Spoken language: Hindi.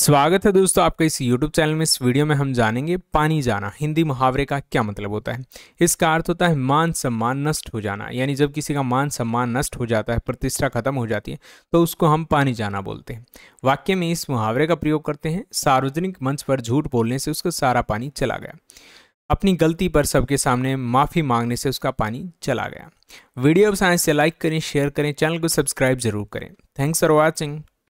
स्वागत है दोस्तों आपका इस YouTube चैनल में इस वीडियो में हम जानेंगे पानी जाना हिंदी मुहावरे का क्या मतलब होता है इसका अर्थ होता है मान सम्मान नष्ट हो जाना यानी जब किसी का मान सम्मान नष्ट हो जाता है प्रतिष्ठा खत्म हो जाती है तो उसको हम पानी जाना बोलते हैं वाक्य में इस मुहावरे का प्रयोग करते हैं सार्वजनिक मंच पर झूठ बोलने से उसका सारा पानी चला गया अपनी गलती पर सबके सामने माफ़ी मांगने से उसका पानी चला गया वीडियो अब साइंस से लाइक करें शेयर करें चैनल को सब्सक्राइब जरूर करें थैंक्स फॉर वॉचिंग